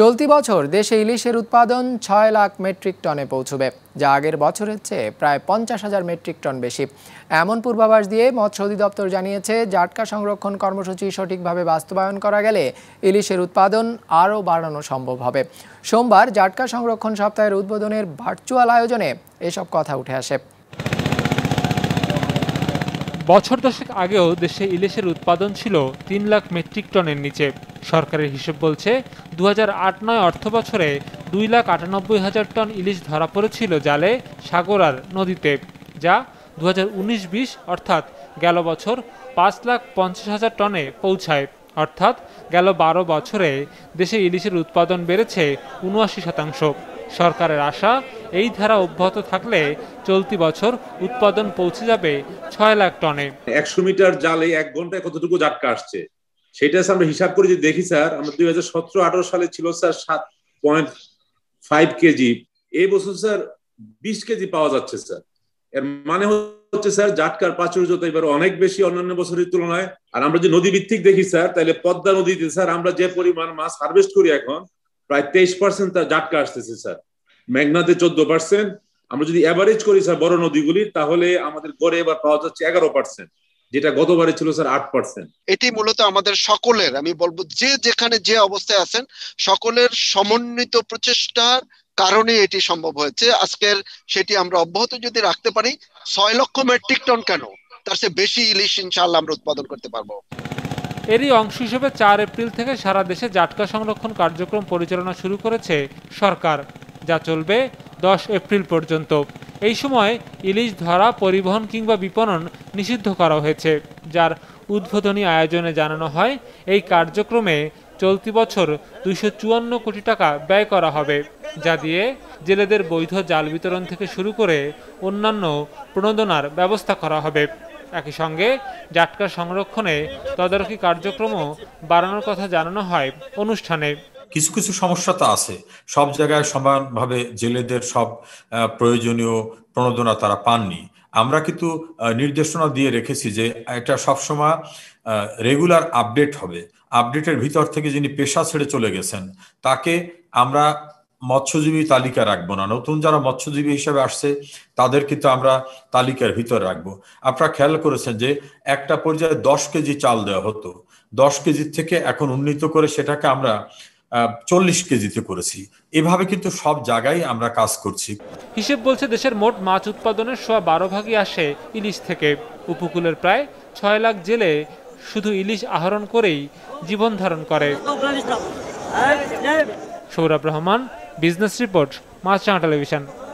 চলতি বছর দেশে ইলিশের উৎপাদন ছয় লাখ মেট্রিক টনে পৌঁছবে যা আগের বছরের চেয়ে প্রায় পঞ্চাশ হাজার মেট্রিক টন বেশি এমন পূর্বাভাস দিয়ে মৎস্য অধিদপ্তর জানিয়েছে জাটকা সংরক্ষণ কর্মসূচি সঠিকভাবে বাস্তবায়ন করা গেলে ইলিশের উৎপাদন আরও বাড়ানো সম্ভব হবে সোমবার জাটকা সংরক্ষণ সপ্তাহের উদ্বোধনের ভার্চুয়াল আয়োজনে এসব কথা উঠে আসে বছর দশেক আগেও দেশে ইলিশের উৎপাদন ছিল তিন লাখ মেট্রিক টনের নিচে সরকারের হিসেব বলছে দু আট নয় অর্থ বছরে দুই লাখ আটানব্বই হাজার টন ইলিশ ধরা পড়েছিল জালে সাগর আর নদীতে যা দু হাজার বিশ অর্থাৎ গেল বছর পাঁচ লাখ পঞ্চাশ হাজার টনে পৌঁছায় অর্থাৎ গেল বারো বছরে দেশে ইলিশের উৎপাদন বেড়েছে উনআশি শতাংশ সরকারের আশা এই ধারা অব্যাহত থাকলে চলতি বছর উৎপাদন পৌঁছে যাবে ছয় লাখ টনে একশো মিটার জালে এক ঘন্টায় কতটুকু জাটকা আসছে সেটা আমরা হিসাব করে যদি দেখি স্যার আমরা দুই হাজার সতেরো আঠারো সালে ছিল স্যার সাত পয়েন্ট ফাইভ কেজি এই বছর স্যার বিশ কেজি পাওয়া যাচ্ছে স্যার এর মানে হচ্ছে স্যার জাটকার প্রাচুর্যতা এবার অনেক বেশি অন্যান্য বছরের তুলনায় আর আমরা যে নদী ভিত্তিক দেখি স্যার তাহলে পদ্মা নদীতে স্যার আমরা যে পরিমাণ মাছ হারভেস্ট করি এখন প্রায় তেইশ পার্সেন্ট তার জাটকা আসতেছে স্যার মেঘনাতে চোদ্দ পার্সেন্ট আমরা যদি অ্যাভারেজ করি স্যার বড় নদীগুলি তাহলে আমাদের গড়ে এবার পাওয়া যাচ্ছে এগারো পার্সেন্ট যেটা গতবারে ছিল স্যার আট পার্সেন্ট এটি মূলত আমাদের সকলের আমি বলবো যে যেখানে যে অবস্থায় আছেন সকলের সমন্বিত প্রচেষ্টার কারণে এটি সম্ভব হয়েছে আজকের সেটি আমরা অব্যাহত যদি রাখতে পারি ছয় লক্ষ মেট্রিক টন কেন তার চেয়ে বেশি ইলিশ ইনশাল্লাহ আমরা উৎপাদন করতে পারবো এরই অংশ হিসেবে চার এপ্রিল থেকে সারা দেশে জাটকা সংরক্ষণ কার্যক্রম পরিচালনা শুরু করেছে সরকার যা চলবে দশ এপ্রিল পর্যন্ত এই সময় ইলিশ ধরা পরিবহন কিংবা বিপণন নিষিদ্ধ করা হয়েছে যার উদ্বোধনী আয়োজনে জানানো হয় এই কার্যক্রমে চলতি বছর দুইশো চুয়ান্ন কোটি টাকা ব্যয় করা হবে যা দিয়ে জেলেদের বৈধ জাল বিতরণ থেকে শুরু করে অন্যান্য প্রণোদনার ব্যবস্থা করা হবে একই সঙ্গে জাটকা সংরক্ষণে তদারকি কার্যক্রমও বাড়ানোর কথা জানানো হয় অনুষ্ঠানে কিছু কিছু সমস্যা তো আছে সব জায়গায় সমানভাবে জেলেদের সব প্রয়োজনীয় প্রণোদনা তারা পাননি আমরা কিন্তু নির্দেশনা দিয়ে রেখেছি যে এটা সবসময় রেগুলার আপডেট হবে আপডেটের ভিতর থেকে যিনি পেশা ছেড়ে চলে গেছেন তাকে আমরা মৎস্যজীবী তালিকা রাখবো না নতুন যারা মৎস্যজীবী হিসেবে আসছে তাদের কিন্তু আমরা তালিকার ভিতর রাখবো আপনারা খেয়াল করেছেন যে একটা পর্যায়ে দশ কেজি চাল দেওয়া হতো দশ কেজির থেকে এখন উন্নীত করে সেটাকে আমরা চল্লিশ কেজিতে করেছি এভাবে কিন্তু সব জায়গায় আমরা কাজ করছি হিসেব বলছে দেশের মোট মাছ উৎপাদনের সোয়া বারো ভাগই আসে ইলিশ থেকে উপকূলের প্রায় ছয় লাখ জেলে শুধু ইলিশ আহরণ করেই জীবন ধারণ করে সৌরভ রহমান বিজনেস রিপোর্ট মাছ টেলিভিশন